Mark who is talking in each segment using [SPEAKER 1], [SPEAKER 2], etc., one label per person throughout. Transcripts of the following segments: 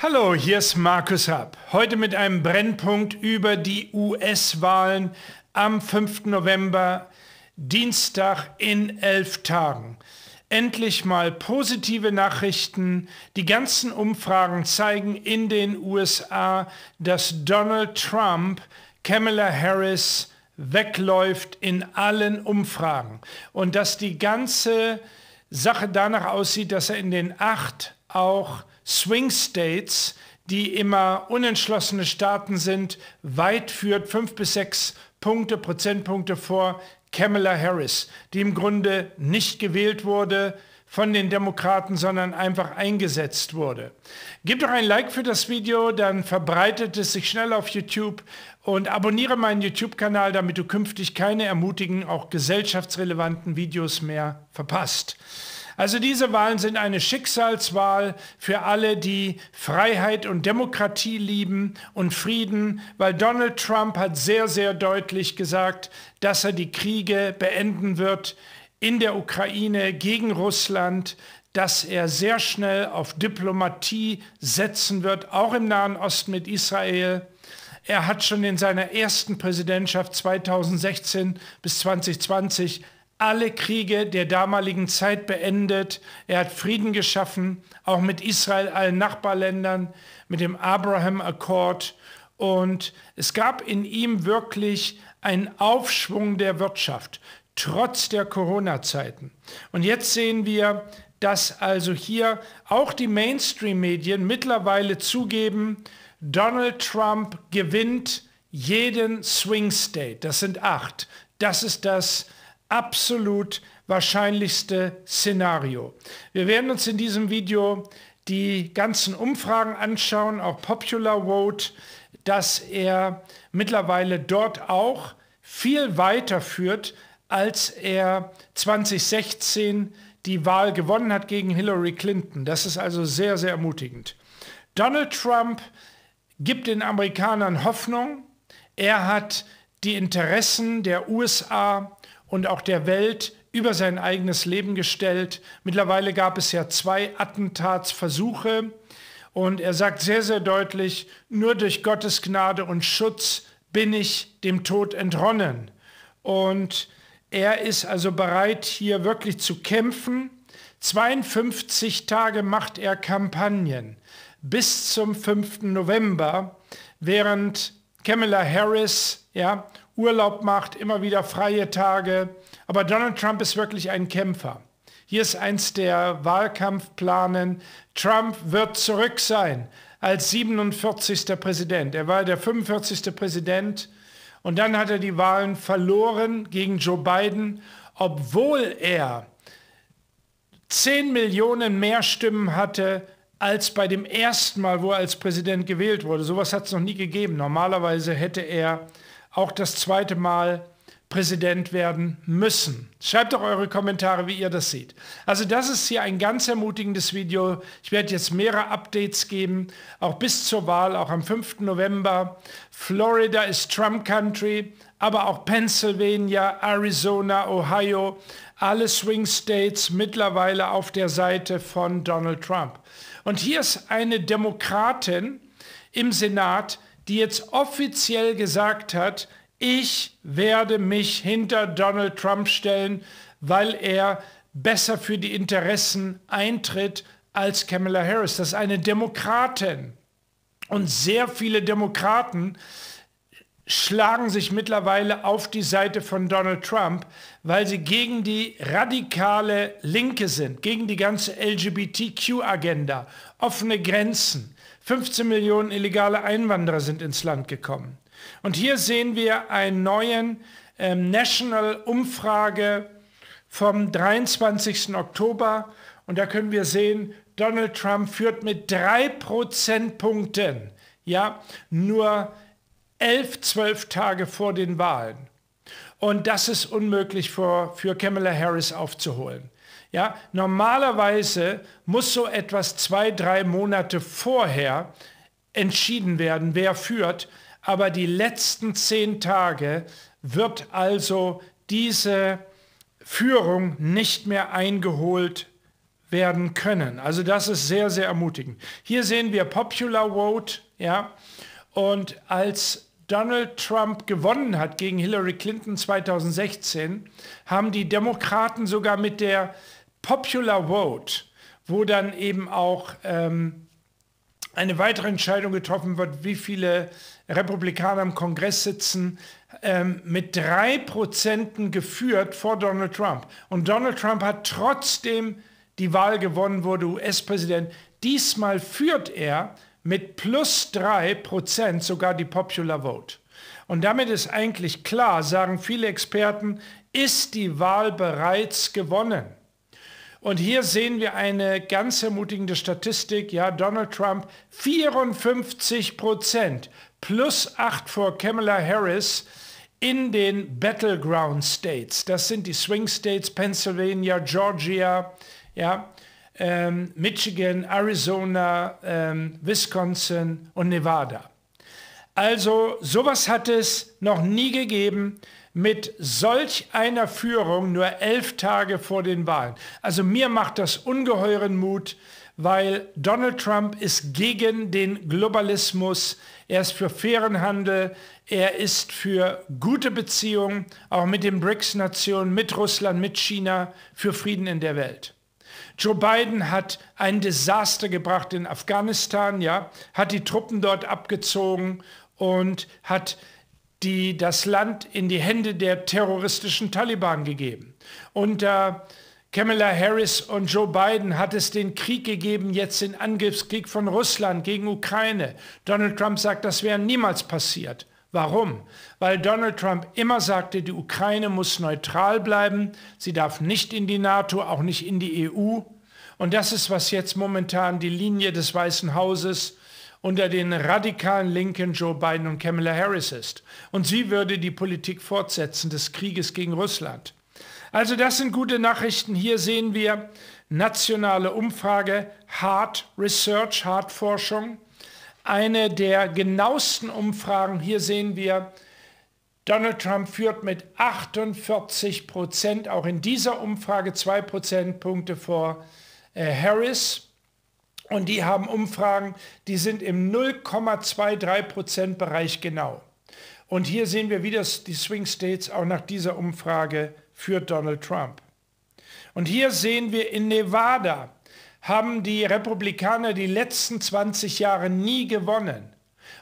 [SPEAKER 1] Hallo, hier ist Markus Rapp. Heute mit einem Brennpunkt über die US-Wahlen am 5. November, Dienstag in elf Tagen. Endlich mal positive Nachrichten. Die ganzen Umfragen zeigen in den USA, dass Donald Trump Kamala Harris wegläuft in allen Umfragen und dass die ganze Sache danach aussieht, dass er in den acht auch Swing States, die immer unentschlossene Staaten sind, weit führt fünf bis sechs Punkte, Prozentpunkte vor Kamala Harris, die im Grunde nicht gewählt wurde von den Demokraten, sondern einfach eingesetzt wurde. Gib doch ein Like für das Video, dann verbreitet es sich schnell auf YouTube und abonniere meinen YouTube-Kanal, damit du künftig keine ermutigen, auch gesellschaftsrelevanten Videos mehr verpasst. Also diese Wahlen sind eine Schicksalswahl für alle, die Freiheit und Demokratie lieben und Frieden, weil Donald Trump hat sehr, sehr deutlich gesagt, dass er die Kriege beenden wird in der Ukraine gegen Russland, dass er sehr schnell auf Diplomatie setzen wird, auch im Nahen Osten mit Israel. Er hat schon in seiner ersten Präsidentschaft 2016 bis 2020 alle Kriege der damaligen Zeit beendet. Er hat Frieden geschaffen, auch mit Israel, allen Nachbarländern, mit dem abraham Accord. Und es gab in ihm wirklich einen Aufschwung der Wirtschaft, trotz der Corona-Zeiten. Und jetzt sehen wir, dass also hier auch die Mainstream-Medien mittlerweile zugeben, Donald Trump gewinnt jeden Swing State. Das sind acht. Das ist das absolut wahrscheinlichste Szenario. Wir werden uns in diesem Video die ganzen Umfragen anschauen, auch Popular Vote, dass er mittlerweile dort auch viel weiter führt, als er 2016 die Wahl gewonnen hat gegen Hillary Clinton. Das ist also sehr, sehr ermutigend. Donald Trump gibt den Amerikanern Hoffnung. Er hat die Interessen der USA und auch der Welt über sein eigenes Leben gestellt. Mittlerweile gab es ja zwei Attentatsversuche und er sagt sehr, sehr deutlich, nur durch Gottes Gnade und Schutz bin ich dem Tod entronnen. Und er ist also bereit, hier wirklich zu kämpfen. 52 Tage macht er Kampagnen bis zum 5. November, während Kamala Harris ja, Urlaub macht, immer wieder freie Tage. Aber Donald Trump ist wirklich ein Kämpfer. Hier ist eins der Wahlkampfplanen. Trump wird zurück sein als 47. Präsident. Er war der 45. Präsident und dann hat er die Wahlen verloren gegen Joe Biden, obwohl er 10 Millionen mehr Stimmen hatte als bei dem ersten Mal, wo er als Präsident gewählt wurde. Sowas hat es noch nie gegeben. Normalerweise hätte er auch das zweite Mal Präsident werden müssen. Schreibt doch eure Kommentare, wie ihr das seht. Also das ist hier ein ganz ermutigendes Video. Ich werde jetzt mehrere Updates geben, auch bis zur Wahl, auch am 5. November. Florida ist Trump Country, aber auch Pennsylvania, Arizona, Ohio, alle Swing States mittlerweile auf der Seite von Donald Trump. Und hier ist eine Demokratin im Senat, die jetzt offiziell gesagt hat, ich werde mich hinter Donald Trump stellen, weil er besser für die Interessen eintritt als Kamala Harris. Das ist eine Demokratin. Und sehr viele Demokraten schlagen sich mittlerweile auf die Seite von Donald Trump, weil sie gegen die radikale Linke sind, gegen die ganze LGBTQ-Agenda, offene Grenzen. 15 Millionen illegale Einwanderer sind ins Land gekommen. Und hier sehen wir einen neuen äh, National-Umfrage vom 23. Oktober. Und da können wir sehen, Donald Trump führt mit drei Prozentpunkten, ja, nur elf, zwölf Tage vor den Wahlen. Und das ist unmöglich für, für Kamala Harris aufzuholen. Ja, normalerweise muss so etwas zwei, drei Monate vorher entschieden werden, wer führt, aber die letzten zehn Tage wird also diese Führung nicht mehr eingeholt werden können. Also das ist sehr, sehr ermutigend. Hier sehen wir Popular Vote, ja, und als Donald Trump gewonnen hat gegen Hillary Clinton 2016, haben die Demokraten sogar mit der Popular Vote, wo dann eben auch ähm, eine weitere Entscheidung getroffen wird, wie viele Republikaner im Kongress sitzen, ähm, mit drei Prozenten geführt vor Donald Trump. Und Donald Trump hat trotzdem die Wahl gewonnen, wurde US-Präsident. Diesmal führt er mit plus drei Prozent sogar die Popular Vote. Und damit ist eigentlich klar, sagen viele Experten, ist die Wahl bereits gewonnen. Und hier sehen wir eine ganz ermutigende Statistik. Ja, Donald Trump 54 Prozent plus 8 vor Kamala Harris in den Battleground States. Das sind die Swing States, Pennsylvania, Georgia, ja, ähm, Michigan, Arizona, ähm, Wisconsin und Nevada. Also sowas hat es noch nie gegeben mit solch einer Führung nur elf Tage vor den Wahlen. Also mir macht das ungeheuren Mut, weil Donald Trump ist gegen den Globalismus, er ist für fairen Handel, er ist für gute Beziehungen, auch mit den BRICS-Nationen, mit Russland, mit China, für Frieden in der Welt. Joe Biden hat ein Desaster gebracht in Afghanistan, ja, hat die Truppen dort abgezogen und hat die das Land in die Hände der terroristischen Taliban gegeben. Unter Kamala Harris und Joe Biden hat es den Krieg gegeben, jetzt den Angriffskrieg von Russland gegen Ukraine. Donald Trump sagt, das wäre niemals passiert. Warum? Weil Donald Trump immer sagte, die Ukraine muss neutral bleiben, sie darf nicht in die NATO, auch nicht in die EU. Und das ist, was jetzt momentan die Linie des Weißen Hauses unter den radikalen Linken Joe Biden und Kamala Harris ist. Und sie würde die Politik fortsetzen des Krieges gegen Russland. Also das sind gute Nachrichten. Hier sehen wir nationale Umfrage, Hard Research, Hard Forschung. Eine der genauesten Umfragen. Hier sehen wir, Donald Trump führt mit 48 Prozent auch in dieser Umfrage zwei Prozentpunkte vor äh, Harris. Und die haben Umfragen, die sind im 0,23% Bereich genau. Und hier sehen wir, wie das die Swing States auch nach dieser Umfrage führt Donald Trump. Und hier sehen wir in Nevada haben die Republikaner die letzten 20 Jahre nie gewonnen.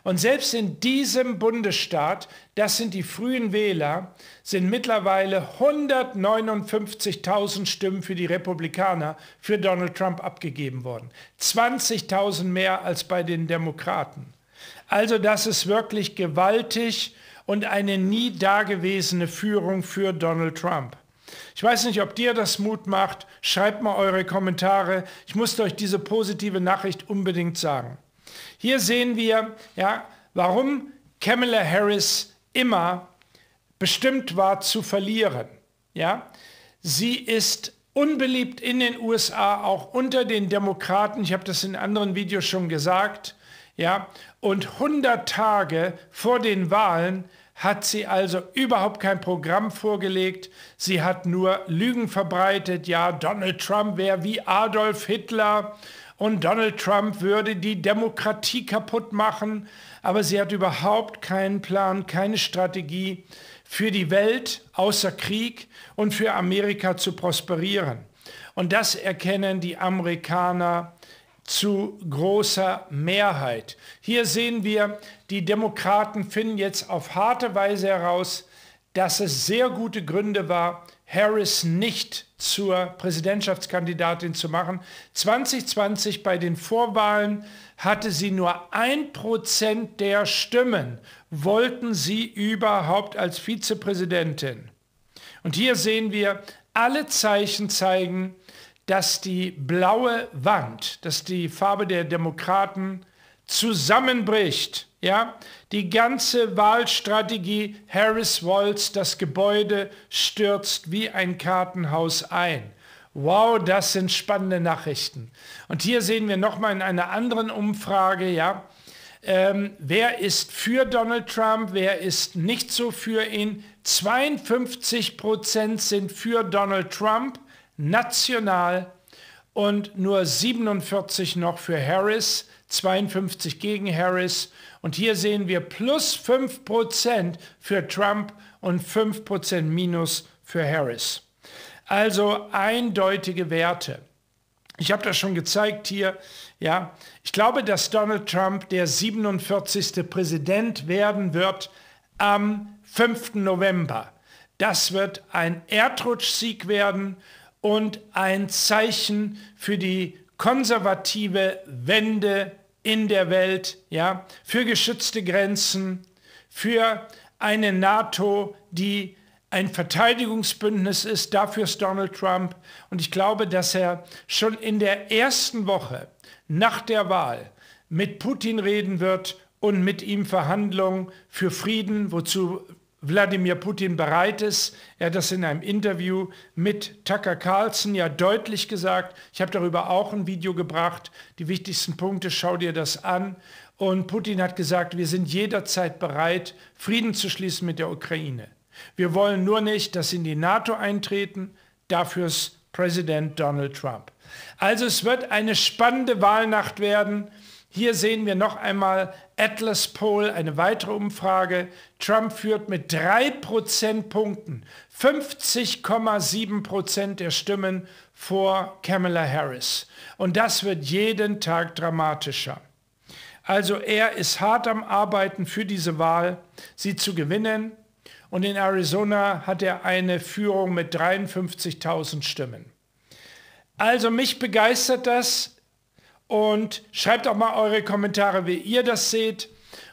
[SPEAKER 1] Und selbst in diesem Bundesstaat, das sind die frühen Wähler, sind mittlerweile 159.000 Stimmen für die Republikaner für Donald Trump abgegeben worden. 20.000 mehr als bei den Demokraten. Also das ist wirklich gewaltig und eine nie dagewesene Führung für Donald Trump. Ich weiß nicht, ob dir das Mut macht. Schreibt mal eure Kommentare. Ich musste euch diese positive Nachricht unbedingt sagen. Hier sehen wir, ja, warum Kamala Harris immer bestimmt war zu verlieren. Ja, sie ist unbeliebt in den USA, auch unter den Demokraten. Ich habe das in anderen Videos schon gesagt. Ja, und 100 Tage vor den Wahlen hat sie also überhaupt kein Programm vorgelegt. Sie hat nur Lügen verbreitet. Ja, Donald Trump wäre wie Adolf Hitler und Donald Trump würde die Demokratie kaputt machen, aber sie hat überhaupt keinen Plan, keine Strategie für die Welt außer Krieg und für Amerika zu prosperieren. Und das erkennen die Amerikaner zu großer Mehrheit. Hier sehen wir, die Demokraten finden jetzt auf harte Weise heraus, dass es sehr gute Gründe war, Harris nicht zur Präsidentschaftskandidatin zu machen. 2020 bei den Vorwahlen hatte sie nur ein Prozent der Stimmen, wollten sie überhaupt als Vizepräsidentin. Und hier sehen wir, alle Zeichen zeigen, dass die blaue Wand, dass die Farbe der Demokraten zusammenbricht. Ja, die ganze Wahlstrategie Harris-Walz, das Gebäude stürzt wie ein Kartenhaus ein. Wow, das sind spannende Nachrichten. Und hier sehen wir nochmal in einer anderen Umfrage, ja, ähm, wer ist für Donald Trump, wer ist nicht so für ihn. 52 Prozent sind für Donald Trump national und nur 47 noch für Harris, 52 gegen Harris und hier sehen wir plus 5% für Trump und 5% minus für Harris. Also eindeutige Werte. Ich habe das schon gezeigt hier. Ja, ich glaube, dass Donald Trump der 47. Präsident werden wird am 5. November. Das wird ein Erdrutschsieg werden und ein Zeichen für die konservative Wende in der Welt, ja, für geschützte Grenzen, für eine NATO, die ein Verteidigungsbündnis ist. Dafür ist Donald Trump. Und ich glaube, dass er schon in der ersten Woche nach der Wahl mit Putin reden wird und mit ihm Verhandlungen für Frieden, wozu Wladimir Putin bereit ist. Er hat das in einem Interview mit Tucker Carlson ja deutlich gesagt. Ich habe darüber auch ein Video gebracht. Die wichtigsten Punkte, schau dir das an. Und Putin hat gesagt, wir sind jederzeit bereit, Frieden zu schließen mit der Ukraine. Wir wollen nur nicht, dass sie in die NATO eintreten. Dafür ist Präsident Donald Trump. Also es wird eine spannende Wahlnacht werden. Hier sehen wir noch einmal Atlas Poll, eine weitere Umfrage. Trump führt mit drei Prozentpunkten, 50,7 Prozent der Stimmen vor Kamala Harris. Und das wird jeden Tag dramatischer. Also er ist hart am Arbeiten für diese Wahl, sie zu gewinnen. Und in Arizona hat er eine Führung mit 53.000 Stimmen. Also mich begeistert das. Und schreibt auch mal eure Kommentare, wie ihr das seht.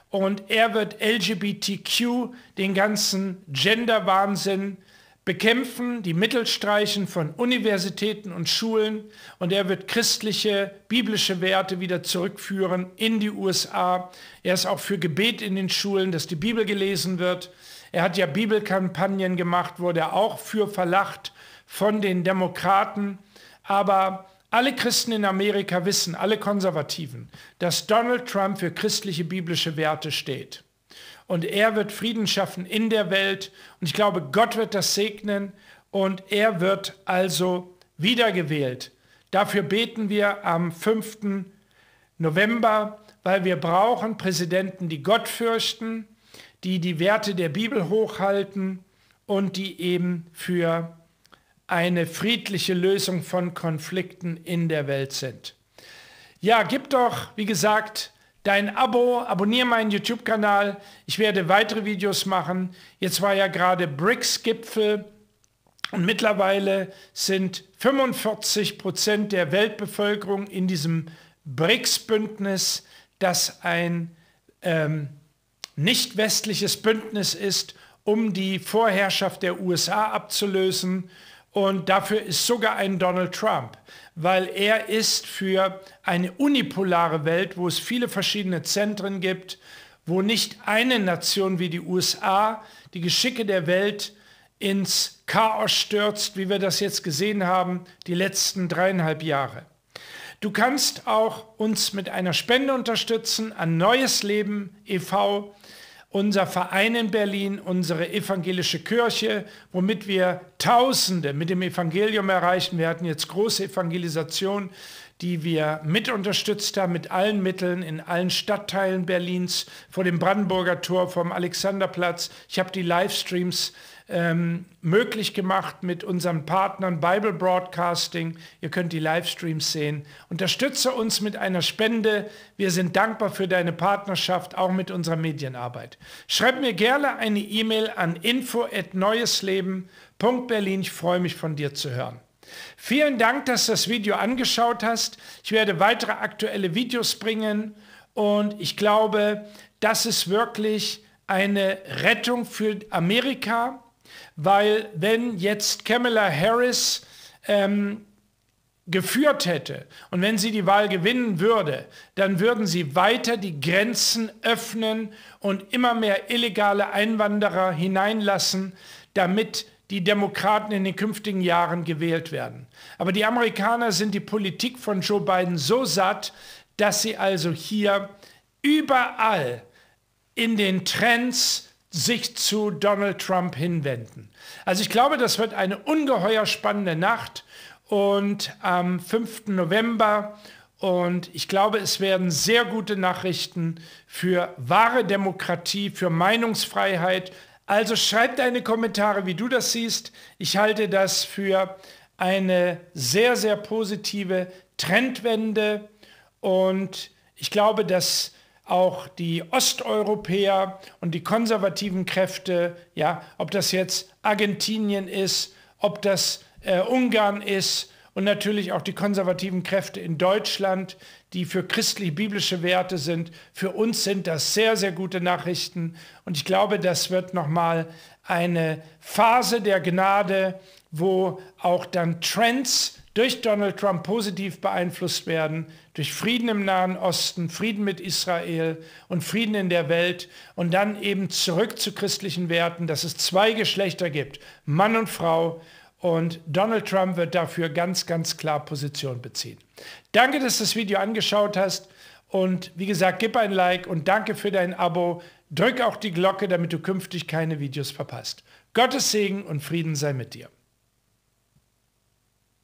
[SPEAKER 1] Und er wird LGBTQ, den ganzen Gender-Wahnsinn bekämpfen, die Mittel streichen von Universitäten und Schulen. Und er wird christliche, biblische Werte wieder zurückführen in die USA. Er ist auch für Gebet in den Schulen, dass die Bibel gelesen wird. Er hat ja Bibelkampagnen gemacht, wurde auch für verlacht von den Demokraten. Aber alle Christen in Amerika wissen, alle Konservativen, dass Donald Trump für christliche biblische Werte steht. Und er wird Frieden schaffen in der Welt. Und ich glaube, Gott wird das segnen. Und er wird also wiedergewählt. Dafür beten wir am 5. November, weil wir brauchen Präsidenten, die Gott fürchten, die die Werte der Bibel hochhalten und die eben für eine friedliche Lösung von Konflikten in der Welt sind. Ja, gib doch, wie gesagt, dein Abo, abonniere meinen YouTube-Kanal. Ich werde weitere Videos machen. Jetzt war ja gerade BRICS-Gipfel und mittlerweile sind 45 Prozent der Weltbevölkerung in diesem BRICS-Bündnis, das ein ähm, nicht westliches Bündnis ist, um die Vorherrschaft der USA abzulösen. Und dafür ist sogar ein Donald Trump, weil er ist für eine unipolare Welt, wo es viele verschiedene Zentren gibt, wo nicht eine Nation wie die USA die Geschicke der Welt ins Chaos stürzt, wie wir das jetzt gesehen haben, die letzten dreieinhalb Jahre. Du kannst auch uns mit einer Spende unterstützen an Neues Leben e.V unser Verein in Berlin, unsere evangelische Kirche, womit wir Tausende mit dem Evangelium erreichen. Wir hatten jetzt große Evangelisation, die wir mit unterstützt haben, mit allen Mitteln, in allen Stadtteilen Berlins, vor dem Brandenburger Tor, vom Alexanderplatz. Ich habe die Livestreams äh, ähm, möglich gemacht mit unseren Partnern Bible Broadcasting. Ihr könnt die Livestreams sehen. Unterstütze uns mit einer Spende. Wir sind dankbar für deine Partnerschaft, auch mit unserer Medienarbeit. Schreib mir gerne eine E-Mail an info@neuesleben.berlin. Ich freue mich von dir zu hören. Vielen Dank, dass du das Video angeschaut hast. Ich werde weitere aktuelle Videos bringen und ich glaube, das ist wirklich eine Rettung für Amerika weil wenn jetzt Kamala Harris ähm, geführt hätte und wenn sie die Wahl gewinnen würde, dann würden sie weiter die Grenzen öffnen und immer mehr illegale Einwanderer hineinlassen, damit die Demokraten in den künftigen Jahren gewählt werden. Aber die Amerikaner sind die Politik von Joe Biden so satt, dass sie also hier überall in den Trends sich zu Donald Trump hinwenden. Also ich glaube, das wird eine ungeheuer spannende Nacht und am 5. November und ich glaube, es werden sehr gute Nachrichten für wahre Demokratie, für Meinungsfreiheit. Also schreib deine Kommentare, wie du das siehst. Ich halte das für eine sehr, sehr positive Trendwende. Und ich glaube, dass auch die Osteuropäer und die konservativen Kräfte, ja, ob das jetzt Argentinien ist, ob das äh, Ungarn ist und natürlich auch die konservativen Kräfte in Deutschland, die für christlich-biblische Werte sind. Für uns sind das sehr, sehr gute Nachrichten und ich glaube, das wird nochmal eine Phase der Gnade, wo auch dann Trends durch Donald Trump positiv beeinflusst werden, durch Frieden im Nahen Osten, Frieden mit Israel und Frieden in der Welt und dann eben zurück zu christlichen Werten, dass es zwei Geschlechter gibt, Mann und Frau. Und Donald Trump wird dafür ganz, ganz klar Position beziehen. Danke, dass du das Video angeschaut hast. Und wie gesagt, gib ein Like und danke für dein Abo. Drück auch die Glocke, damit du künftig keine Videos verpasst. Gottes Segen und Frieden sei mit dir.